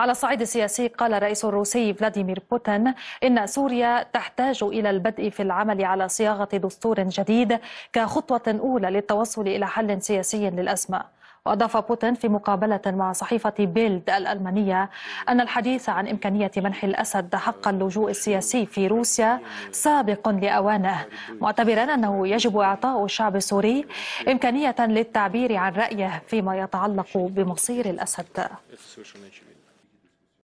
على الصعيد السياسي قال الرئيس الروسي فلاديمير بوتين إن سوريا تحتاج إلى البدء في العمل على صياغة دستور جديد كخطوة أولى للتوصل إلى حل سياسي للأزمة وأضاف بوتين في مقابلة مع صحيفة بيلد الألمانية أن الحديث عن إمكانية منح الأسد حق اللجوء السياسي في روسيا سابق لأوانه معتبرا أنه يجب إعطاء الشعب السوري إمكانية للتعبير عن رأيه فيما يتعلق بمصير الأسد